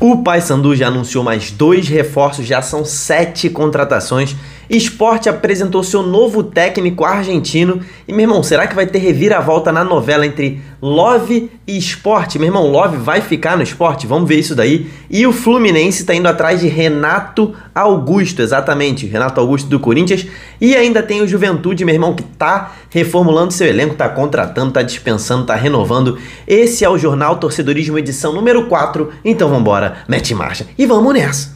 O Paysandu já anunciou mais dois reforços, já são sete contratações Esporte apresentou seu novo técnico argentino. E, meu irmão, será que vai ter reviravolta na novela entre Love e Esporte? Meu irmão, Love vai ficar no esporte? Vamos ver isso daí. E o Fluminense está indo atrás de Renato Augusto, exatamente. Renato Augusto do Corinthians. E ainda tem o Juventude, meu irmão, que tá reformulando seu elenco, tá contratando, tá dispensando, tá renovando. Esse é o Jornal Torcedorismo, edição número 4. Então vambora, mete marcha e vamos nessa!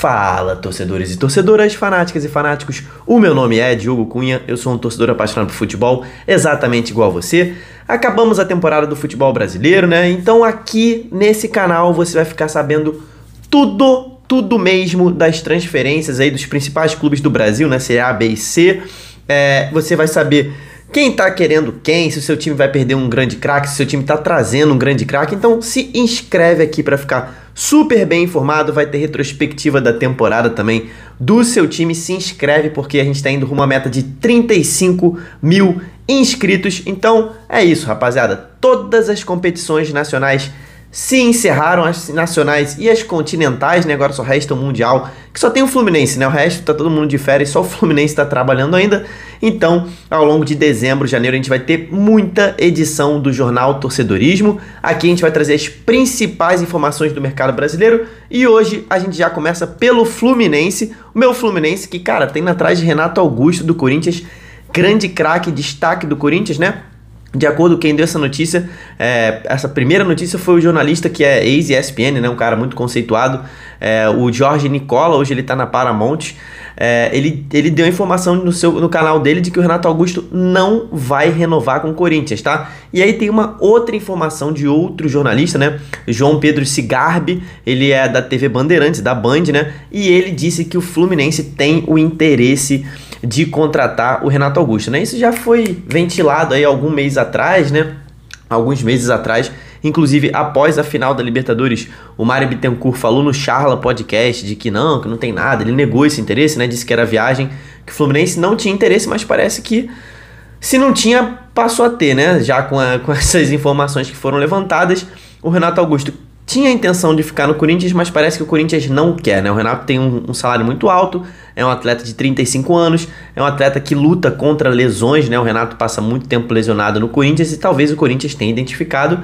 Fala, torcedores e torcedoras, fanáticas e fanáticos. O meu nome é Diogo Cunha, eu sou um torcedor apaixonado por futebol, exatamente igual a você. Acabamos a temporada do futebol brasileiro, né? Então aqui nesse canal você vai ficar sabendo tudo, tudo mesmo das transferências aí dos principais clubes do Brasil, né? Série A, B e C. É, você vai saber quem tá querendo quem, se o seu time vai perder um grande craque, se o seu time tá trazendo um grande craque. Então se inscreve aqui para ficar super bem informado, vai ter retrospectiva da temporada também do seu time. Se inscreve porque a gente está indo rumo à meta de 35 mil inscritos. Então é isso, rapaziada. Todas as competições nacionais se encerraram as nacionais e as continentais, né? Agora só resta o Mundial, que só tem o Fluminense, né? O resto tá todo mundo de férias, só o Fluminense tá trabalhando ainda. Então, ao longo de dezembro, janeiro, a gente vai ter muita edição do Jornal Torcedorismo. Aqui a gente vai trazer as principais informações do mercado brasileiro. E hoje a gente já começa pelo Fluminense, o meu Fluminense, que, cara, tem atrás de Renato Augusto do Corinthians, grande craque, destaque do Corinthians, né? De acordo com quem deu essa notícia, é, essa primeira notícia foi o jornalista que é ex-ESPN, né, um cara muito conceituado, é, o Jorge Nicola, hoje ele está na Paramount. É, ele, ele deu a informação no, seu, no canal dele de que o Renato Augusto não vai renovar com o Corinthians, tá? E aí tem uma outra informação de outro jornalista, né? João Pedro Cigarbi, ele é da TV Bandeirantes, da Band, né? E ele disse que o Fluminense tem o interesse de contratar o Renato Augusto, né? Isso já foi ventilado aí algum mês atrás, né? Alguns meses atrás, inclusive após a final da Libertadores, o Mário Bittencourt falou no Charla Podcast de que não, que não tem nada, ele negou esse interesse, né? Disse que era viagem, que o Fluminense não tinha interesse, mas parece que se não tinha, passou a ter, né? Já com, a, com essas informações que foram levantadas, o Renato Augusto tinha a intenção de ficar no Corinthians, mas parece que o Corinthians não quer, né? O Renato tem um, um, salário muito alto, é um atleta de 35 anos, é um atleta que luta contra lesões, né? O Renato passa muito tempo lesionado no Corinthians e talvez o Corinthians tenha identificado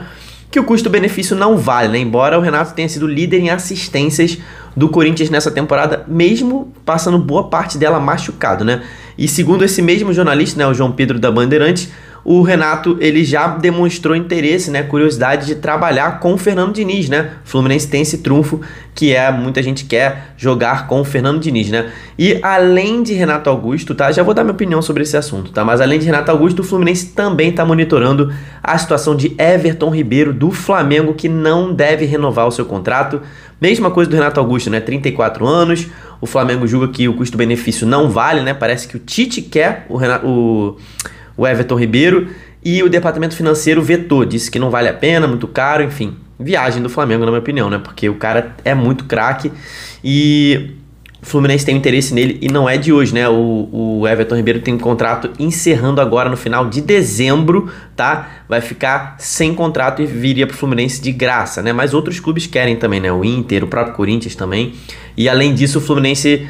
que o custo-benefício não vale, né? Embora o Renato tenha sido líder em assistências do Corinthians nessa temporada, mesmo passando boa parte dela machucado, né? E segundo esse mesmo jornalista, né, o João Pedro da Bandeirantes, o Renato ele já demonstrou interesse, né, curiosidade de trabalhar com o Fernando Diniz, né? O Fluminense tem esse trunfo que é muita gente quer jogar com o Fernando Diniz, né? E além de Renato Augusto, tá? Já vou dar minha opinião sobre esse assunto, tá? Mas além de Renato Augusto, o Fluminense também está monitorando a situação de Everton Ribeiro do Flamengo que não deve renovar o seu contrato. Mesma coisa do Renato Augusto, né? 34 anos. O Flamengo julga que o custo-benefício não vale, né? Parece que o Tite quer o, Renato, o Everton Ribeiro, e o departamento financeiro vetou, disse que não vale a pena, muito caro, enfim. Viagem do Flamengo, na minha opinião, né? Porque o cara é muito craque e o Fluminense tem um interesse nele e não é de hoje, né? O, o Everton Ribeiro tem um contrato encerrando agora no final de dezembro, tá? Vai ficar sem contrato e viria pro Fluminense de graça, né? Mas outros clubes querem também, né? O Inter, o próprio Corinthians também. E além disso, o Fluminense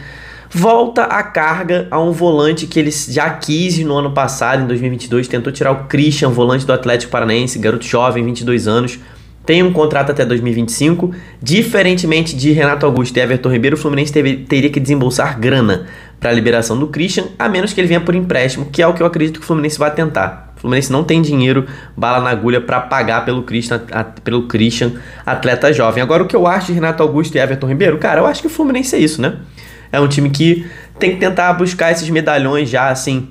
volta a carga a um volante que ele já quis no ano passado, em 2022, tentou tirar o Christian, volante do Atlético Paranaense, garoto jovem, 22 anos, tem um contrato até 2025. Diferentemente de Renato Augusto e Everton Ribeiro, o Fluminense teve, teria que desembolsar grana para a liberação do Christian, a menos que ele venha por empréstimo, que é o que eu acredito que o Fluminense vai tentar. O Fluminense não tem dinheiro, bala na agulha, para pagar pelo Christian, a, pelo Christian, atleta jovem. Agora, o que eu acho de Renato Augusto e Everton Ribeiro? Cara, eu acho que o Fluminense é isso, né? É um time que tem que tentar buscar esses medalhões já, assim,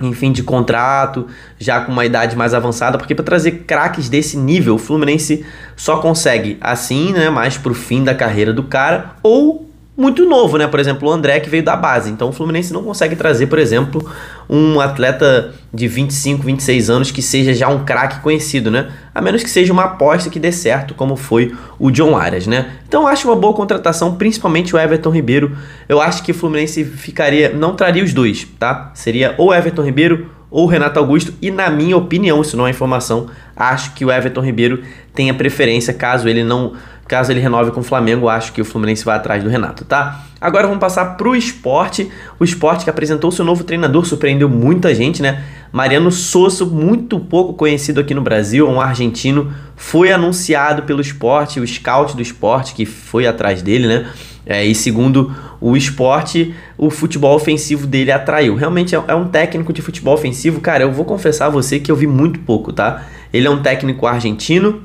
em fim de contrato, já com uma idade mais avançada, porque para trazer craques desse nível, o Fluminense só consegue assim, né, mais pro fim da carreira do cara, ou muito novo, né? Por exemplo, o André que veio da base. Então o Fluminense não consegue trazer, por exemplo, um atleta de 25, 26 anos que seja já um craque conhecido, né? A menos que seja uma aposta que dê certo, como foi o John Arias, né? Então acho uma boa contratação, principalmente o Everton Ribeiro. Eu acho que o Fluminense ficaria, não traria os dois, tá? Seria ou Everton Ribeiro ou Renato Augusto, e na minha opinião, isso não é informação, acho que o Everton Ribeiro tem a preferência caso ele não Caso ele renove com o Flamengo, acho que o Fluminense vai atrás do Renato, tá? Agora vamos passar pro esporte. O esporte que apresentou seu novo treinador surpreendeu muita gente, né? Mariano Sosso, muito pouco conhecido aqui no Brasil, um argentino, foi anunciado pelo esporte, o scout do esporte que foi atrás dele, né? É, e segundo o esporte, o futebol ofensivo dele atraiu. Realmente é, é, um técnico de futebol ofensivo, cara. Eu vou confessar a você que eu vi muito pouco, tá? Ele é um técnico argentino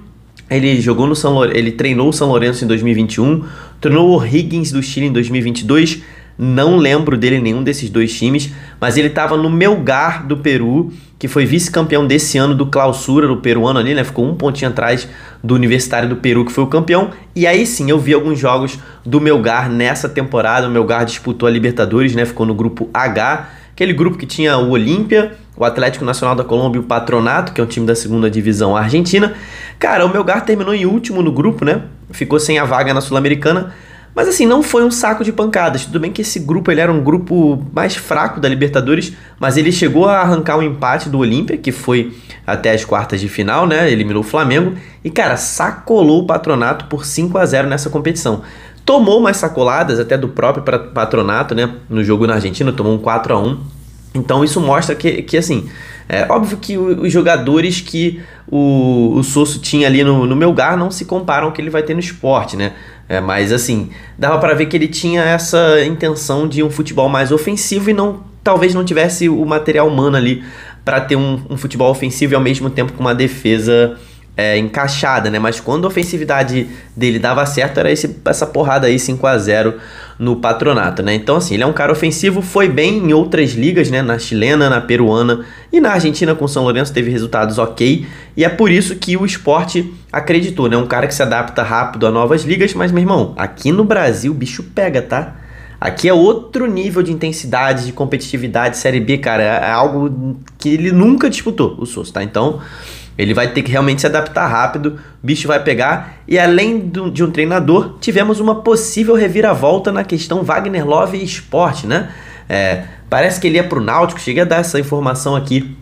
ele jogou no São Lourenço, ele treinou o São Lourenço em 2021, treinou o Higgins do Chile em 2022. Não lembro dele em nenhum desses dois times, mas ele estava no Melgar do Peru, que foi vice-campeão desse ano do clausura do peruano ali, né? Ficou um pontinho atrás do Universitário do Peru, que foi o campeão. E aí sim eu vi alguns jogos do Melgar nessa temporada. O Melgar disputou a Libertadores, né? Ficou no grupo H, aquele grupo que tinha o Olímpia, o Atlético Nacional da Colômbia e o Patronato, que é um time da segunda divisão argentina. Cara, o Melgar terminou em último no grupo, né? Ficou sem a vaga na Sul-Americana. Mas assim, não foi um saco de pancadas. Tudo bem que esse grupo ele era um grupo mais fraco da Libertadores, mas ele chegou a arrancar um empate do Olímpia, que foi até as quartas de final, né? Eliminou o Flamengo. E, cara, sacolou o patronato por 5 a 0 nessa competição. Tomou umas sacoladas até do próprio patronato, né? No jogo na Argentina, tomou um 4 a 1 então isso mostra que, que assim, é óbvio que os jogadores que o, o Sosso tinha ali no, no meu lugar não se comparam ao que ele vai ter no esporte, né? É, mas assim, dava para ver que ele tinha essa intenção de um futebol mais ofensivo e não talvez não tivesse o material humano ali para ter um, um futebol ofensivo e ao mesmo tempo com uma defesa é, encaixada, né? Mas quando a ofensividade dele dava certo, era esse, essa porrada aí 5 a 0 no patronato, né? Então, assim, ele é um cara ofensivo, foi bem em outras ligas, né? Na chilena, na peruana e na Argentina com o São Lourenço teve resultados ok. E é por isso que o esporte acreditou, né? Um cara que se adapta rápido a novas ligas, mas, meu irmão, aqui no Brasil o bicho pega, tá? Aqui é outro nível de intensidade, de competitividade, Série B, cara. É, é algo que ele nunca disputou, o Souza, tá? Então, ele vai ter que realmente se adaptar rápido, o bicho vai pegar. E além do, de um treinador, tivemos uma possível reviravolta na questão Wagner Love e esporte, né? É, parece que ele ia pro Náutico, cheguei a dar essa informação aqui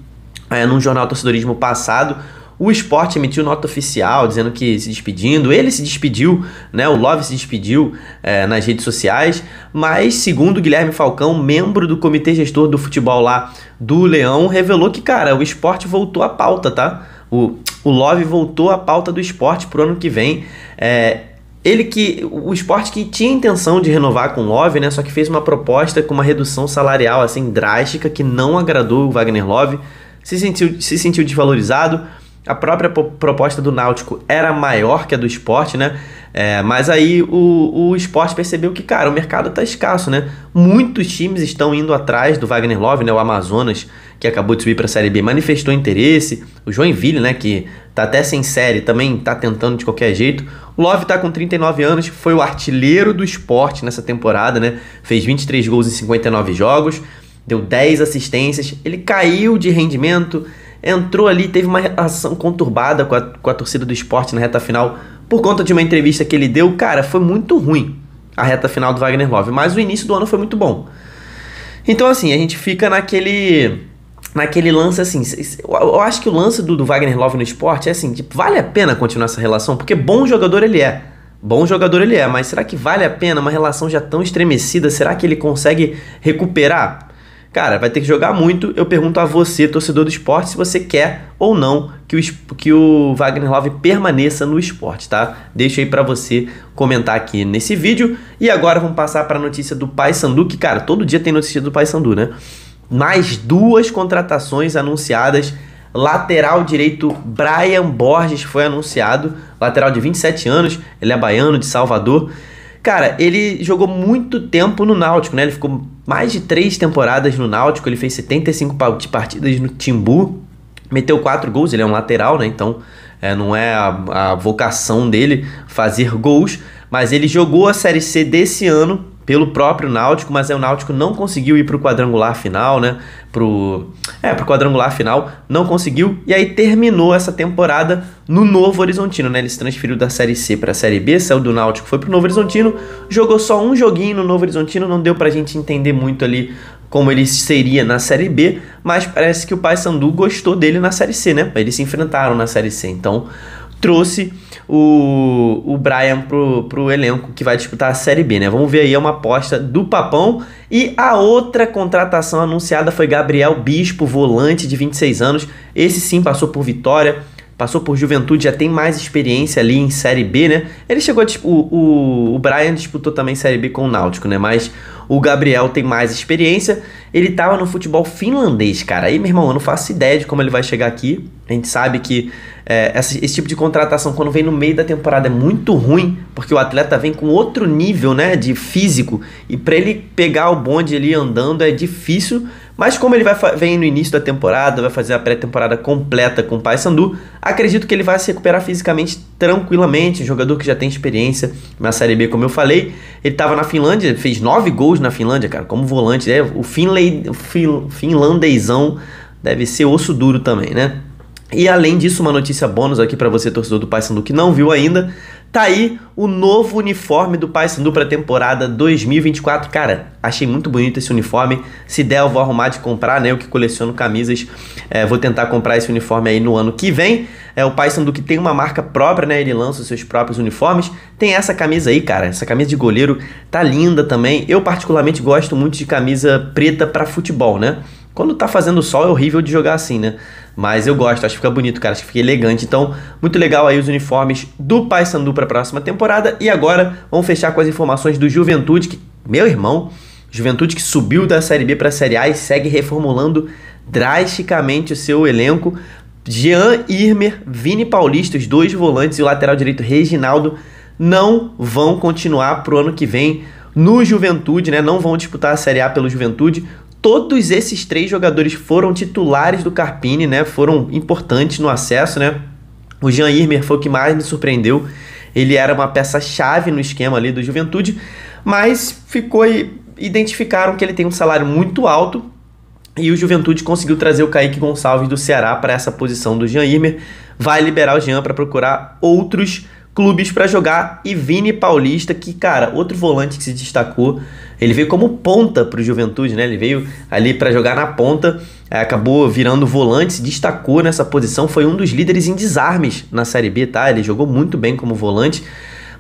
é, num jornal Torcedorismo passado. O esporte emitiu nota oficial dizendo que se despedindo, ele se despediu, né? O Love se despediu é, nas redes sociais, mas segundo Guilherme Falcão, membro do comitê gestor do futebol lá do Leão, revelou que, cara, o esporte voltou à pauta, tá? O, o Love voltou à pauta do esporte pro ano que vem. É, ele que o esporte que tinha intenção de renovar com o Love, né, só que fez uma proposta com uma redução salarial assim drástica que não agradou o Wagner Love, se sentiu se sentiu desvalorizado, a própria proposta do Náutico era maior que a do esporte, né? É, mas aí o, o esporte percebeu que, cara, o mercado está escasso, né? Muitos times estão indo atrás do Wagner Love, né? O Amazonas, que acabou de subir para a Série B, manifestou interesse. O Joinville, né? Que tá até sem série, também tá tentando de qualquer jeito. O Love tá com 39 anos, foi o artilheiro do esporte nessa temporada, né? Fez 23 gols em 59 jogos, deu 10 assistências. Ele caiu de rendimento entrou ali, teve uma relação conturbada com a, com a torcida do esporte na reta final por conta de uma entrevista que ele deu. Cara, foi muito ruim a reta final do Wagner Love, mas o início do ano foi muito bom. Então, assim, a gente fica naquele. Naquele lance, assim, eu acho que o lance do, do Wagner Love no esporte é assim, tipo, vale a pena continuar essa relação? Porque bom jogador ele é. Bom jogador ele é, mas será que vale a pena uma relação já tão estremecida? Será que ele consegue recuperar? Cara, vai ter que jogar muito. Eu pergunto a você, torcedor do esporte, se você quer ou não que o, que o Wagner Love permaneça no esporte, tá? Deixa aí para você comentar aqui nesse vídeo. E agora vamos passar para a notícia do Paysandu, que, cara, todo dia tem notícia do Paysandu, né? Mais duas contratações anunciadas. Lateral direito Brian Borges foi anunciado, lateral de 27 anos, ele é baiano de Salvador. Cara, ele jogou muito tempo no Náutico, né? Ele ficou mais de três temporadas no Náutico, ele fez 75 partidas no Timbu, meteu quatro gols, ele é um lateral, né? Então é, não é a, a vocação dele fazer gols, mas ele jogou a Série C desse ano pelo próprio Náutico, mas é o Náutico não conseguiu ir para o quadrangular final, né? Pro é pro quadrangular final, não conseguiu e aí terminou essa temporada no Novo Horizontino, né? Ele se transferiu da Série C para a Série B, saiu do Náutico, foi pro Novo Horizontino, jogou só um joguinho no Novo Horizontino, não deu pra gente entender muito ali como ele seria na Série B, mas parece que o Paysandu gostou dele na Série C, né? Eles se enfrentaram na Série C, então trouxe o, o Brian pro, pro elenco que vai disputar a Série B, né? Vamos ver aí é uma aposta do Papão. E a outra contratação anunciada foi Gabriel Bispo, volante de 26 anos. Esse sim passou por Vitória, passou por Juventude, já tem mais experiência ali em Série B, né? Ele chegou a, o, o, o Brian disputou também Série B com o Náutico, né? Mas o Gabriel tem mais experiência. Ele tava no futebol finlandês, cara. Aí, meu irmão, eu não faço ideia de como ele vai chegar aqui. A gente sabe que é, esse, esse, tipo de contratação, quando vem no meio da temporada, é muito ruim, porque o atleta vem com outro nível, né, de físico. E para ele pegar o bonde ali andando é difícil. Mas como ele vai vem no início da temporada, vai fazer a pré-temporada completa com o Paysandu, acredito que ele vai se recuperar fisicamente tranquilamente. jogador que já tem experiência na Série B, como eu falei. Ele estava na Finlândia, fez nove gols na Finlândia, cara, como volante. É, o Finlay, fin, finlandezão deve ser osso duro também, né? E além disso, uma notícia bônus aqui para você, torcedor do Paysandu, que não viu ainda. Tá aí o novo uniforme do Paysandu para a temporada 2024. Cara, achei muito bonito esse uniforme. Se der, eu vou arrumar de comprar, né? Eu que coleciono camisas, é, vou tentar comprar esse uniforme aí no ano que vem. É o Paysandu que tem uma marca própria, né? Ele lança os seus próprios uniformes. Tem essa camisa aí, cara. Essa camisa de goleiro tá linda também. Eu particularmente gosto muito de camisa preta para futebol, né? Quando tá fazendo sol é horrível de jogar assim, né? Mas eu gosto, acho que fica bonito, cara, acho que fica elegante. Então, muito legal aí os uniformes do Paysandu para a próxima temporada. E agora, vamos fechar com as informações do Juventude, que, meu irmão, Juventude que subiu da Série B para a Série A e segue reformulando drasticamente o seu elenco. Jean Irmer, Vini Paulista, os dois volantes e o lateral direito Reginaldo não vão continuar para o ano que vem no Juventude, né? Não vão disputar a Série A pelo Juventude. Todos esses três jogadores foram titulares do Carpini, né? Foram importantes no acesso, né? O Jean Irmer foi o que mais me surpreendeu. Ele era uma peça-chave no esquema ali do Juventude, mas ficou identificaram que ele tem um salário muito alto e o Juventude conseguiu trazer o Kaique Gonçalves do Ceará para essa posição do Jean Irmer. Vai liberar o Jean para procurar outros clubes para jogar e Vini Paulista, que cara, outro volante que se destacou ele veio como ponta para o Juventude, né? Ele veio ali para jogar na ponta, eh, acabou virando volante, se destacou nessa posição, foi um dos líderes em desarmes na Série B, tá? Ele jogou muito bem como volante.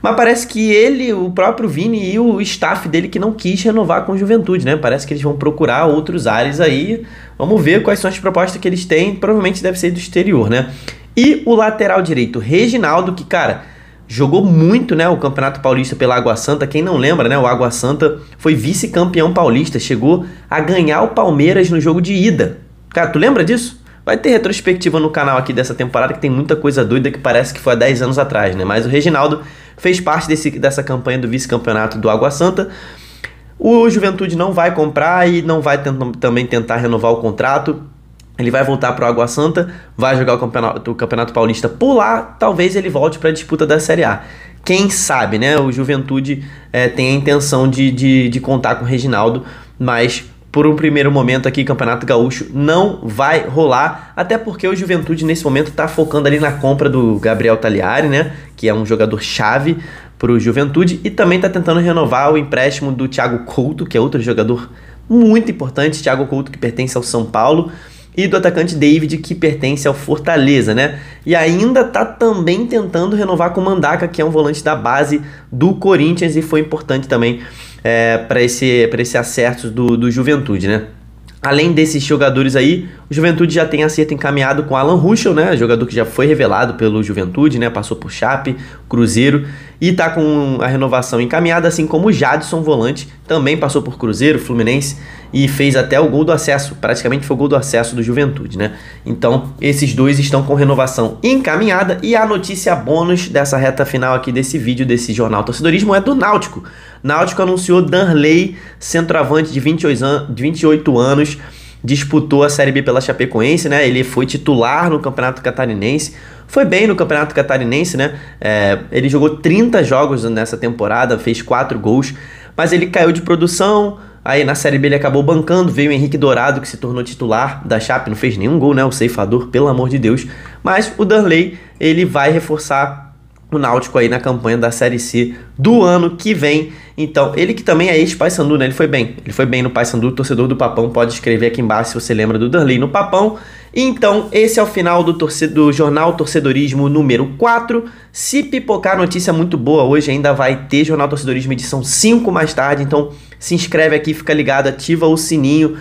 Mas parece que ele, o próprio Vini e o staff dele que não quis renovar com o Juventude, né? Parece que eles vão procurar outros ares aí. Vamos ver quais são as propostas que eles têm. Provavelmente deve ser do exterior, né? E o lateral direito, Reginaldo, que, cara, jogou muito, né, o Campeonato Paulista pela Água Santa. Quem não lembra, né, o Água Santa foi vice-campeão paulista, chegou a ganhar o Palmeiras no jogo de ida. Cara, tu lembra disso? Vai ter retrospectiva no canal aqui dessa temporada que tem muita coisa doida que parece que foi há 10 anos atrás, né? Mas o Reginaldo fez parte desse, dessa campanha do vice-campeonato do Água Santa. O Juventude não vai comprar e não vai também tentar renovar o contrato. Ele vai voltar para o Água Santa, vai jogar o campeonato, o campeonato Paulista por lá, talvez ele volte para a disputa da Série A. Quem sabe, né? O Juventude é, tem a intenção de, de, de contar com o Reginaldo, mas por um primeiro momento aqui, Campeonato Gaúcho não vai rolar, até porque o Juventude nesse momento está focando ali na compra do Gabriel Tagliari, né, que é um jogador chave para o Juventude e também está tentando renovar o empréstimo do Thiago Couto, que é outro jogador muito importante, Thiago Couto que pertence ao São Paulo e do atacante David, que pertence ao Fortaleza, né? E ainda tá também tentando renovar com o Mandaka, que é um volante da base do Corinthians e foi importante também é, para esse, pra esse acerto do, do Juventude, né? Além desses jogadores aí, o Juventude já tem acerto encaminhado com Alan Ruschel, né? Jogador que já foi revelado pelo Juventude, né? Passou por Chape, Cruzeiro e está com a renovação encaminhada, assim como o Jadson Volante, também passou por Cruzeiro, Fluminense e fez até o gol do acesso, praticamente foi o gol do acesso do Juventude, né? Então, esses dois estão com renovação encaminhada e a notícia bônus dessa reta final aqui desse vídeo, desse jornal Torcedorismo, é do Náutico. Náutico anunciou Danley, centroavante de 28 anos disputou a Série B pela Chapecoense, né? Ele foi titular no Campeonato Catarinense. Foi bem no Campeonato Catarinense, né? É, ele jogou 30 jogos nessa temporada, fez 4 gols, mas ele caiu de produção. Aí na Série B ele acabou bancando, veio o Henrique Dourado, que se tornou titular da Chape, não fez nenhum gol, né? O ceifador, pelo amor de Deus. Mas o Darley, ele vai reforçar o Náutico aí na campanha da Série C do ano que vem. Então, ele que também é ex-Paysandu, né? Ele foi bem. Ele foi bem no Paysandu, torcedor do Papão. Pode escrever aqui embaixo se você lembra do Darley no Papão. Então, esse é o final do, do Jornal Torcedorismo número 4. Se pipocar notícia muito boa hoje, ainda vai ter Jornal Torcedorismo edição 5 mais tarde. Então, se inscreve aqui, fica ligado, ativa o sininho.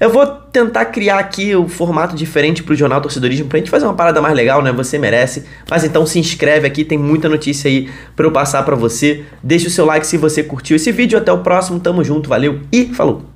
Eu vou tentar criar aqui o um formato diferente pro Jornal Torcedorismo pra gente fazer uma parada mais legal, né? Você merece. Mas então se inscreve aqui, tem muita notícia aí pra eu passar pra você. Deixa o seu like se você curtiu esse vídeo. Até o próximo, tamo junto, valeu e falou!